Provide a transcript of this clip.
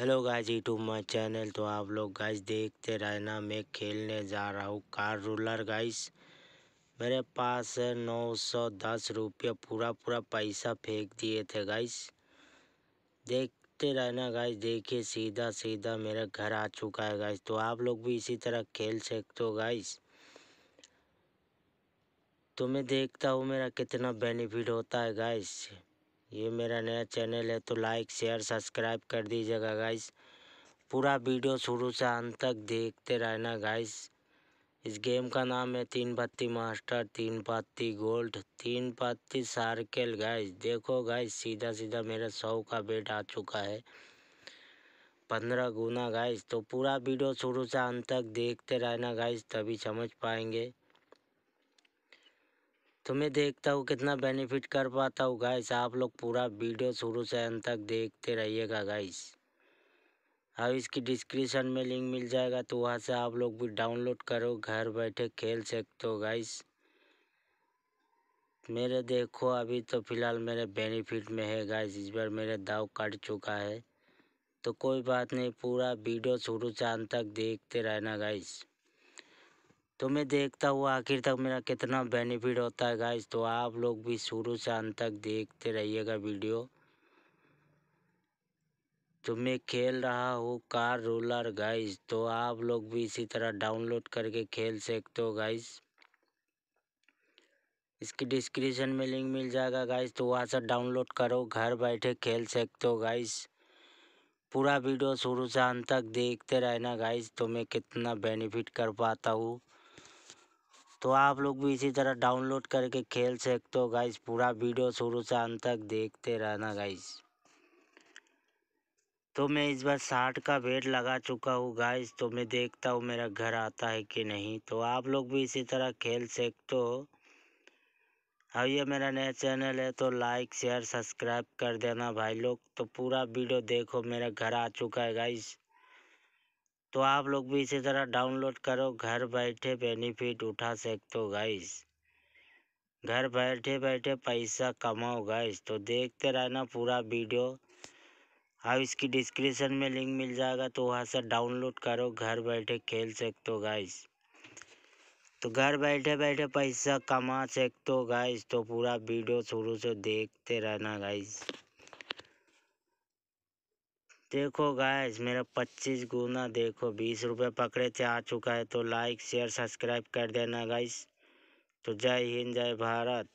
hello guys YouTube my channel तो आप लोग गाइस देखते रहना मैं खेलने जा रहा हूँ कार रूलर गाइस मेरे पास नौ सौ दस रुपये पूरा पूरा पैसा फेंक दिए थे गाइस देखते रहना गाइस देखिए सीधा सीधा मेरा घर आ चुका है गाइस तो आप लोग भी इसी तरह खेल सकते हो गाइस तो मैं देखता हूँ मेरा कितना बेनिफिट होता है गाइस ये मेरा नया चैनल है तो लाइक शेयर सब्सक्राइब कर दीजिएगा गाइस पूरा वीडियो शुरू से अंत तक देखते रहना गाइस इस गेम का नाम है तीन पत्ती मास्टर तीन पत्ती गोल्ड तीन पत्ती सार्केल गाइस देखो गाइस सीधा सीधा मेरा सौ का बेट आ चुका है पंद्रह गुना गाइस तो पूरा वीडियो शुरू से अंत तक देखते रहना गाइस तभी समझ पाएंगे तो मैं देखता हूँ कितना बेनिफिट कर पाता हूँ गाइस आप लोग पूरा वीडियो शुरू से अंत तक देखते रहिएगा गाइस अब इसकी डिस्क्रिप्शन में लिंक मिल जाएगा तो वहाँ से आप लोग भी डाउनलोड करो घर बैठे खेल सकते हो गाइस मेरे देखो अभी तो फ़िलहाल मेरे बेनिफिट में है गाइस इस बार मेरे दाव कट चुका है तो कोई बात नहीं पूरा वीडियो शुरू से अंत तक देखते रहना गाइस तो मैं देखता हुआ आखिर तक मेरा कितना बेनिफिट होता है गाइस तो आप लोग भी शुरू से अंत तक देखते रहिएगा वीडियो तो मैं खेल रहा हूँ कार रोलर गाइस तो आप लोग भी इसी तरह डाउनलोड करके खेल सकते हो गाइस इसकी डिस्क्रिप्शन में लिंक मिल जाएगा गाइस तो वहाँ से डाउनलोड करो घर बैठे खेल सकते हो गाइस पूरा वीडियो शुरू से अंत तक देखते रहना गाइस तो मैं कितना बेनिफिट कर पाता हूँ तो आप लोग भी इसी तरह डाउनलोड करके खेल सकते हो गाइस पूरा वीडियो शुरू से अंत तक देखते रहना गाइस तो मैं इस बार साठ का वेट लगा चुका हूँ गाइस तो मैं देखता हूँ मेरा घर आता है कि नहीं तो आप लोग भी इसी तरह खेल सकते हो और ये मेरा नया चैनल है तो लाइक शेयर सब्सक्राइब कर देना भाई लोग तो पूरा वीडियो देखो मेरा घर आ चुका है गाइस तो आप लोग भी इसी तरह डाउनलोड करो घर बैठे बेनिफिट उठा सकते हो गाइस घर बैठे बैठे पैसा कमाओ गाइस तो देखते रहना पूरा वीडियो अब इसकी डिस्क्रिप्शन में लिंक मिल जाएगा तो वहाँ से डाउनलोड करो घर बैठे खेल सकते हो गाइस तो घर बैठे बैठे पैसा कमा सकते हो गाइस तो पूरा वीडियो शुरू से देखते रहना गाइस देखो गाइस मेरा पच्चीस गुना देखो बीस रुपये पकड़े थे आ चुका है तो लाइक शेयर सब्सक्राइब कर देना गाइस तो जय हिंद जय भारत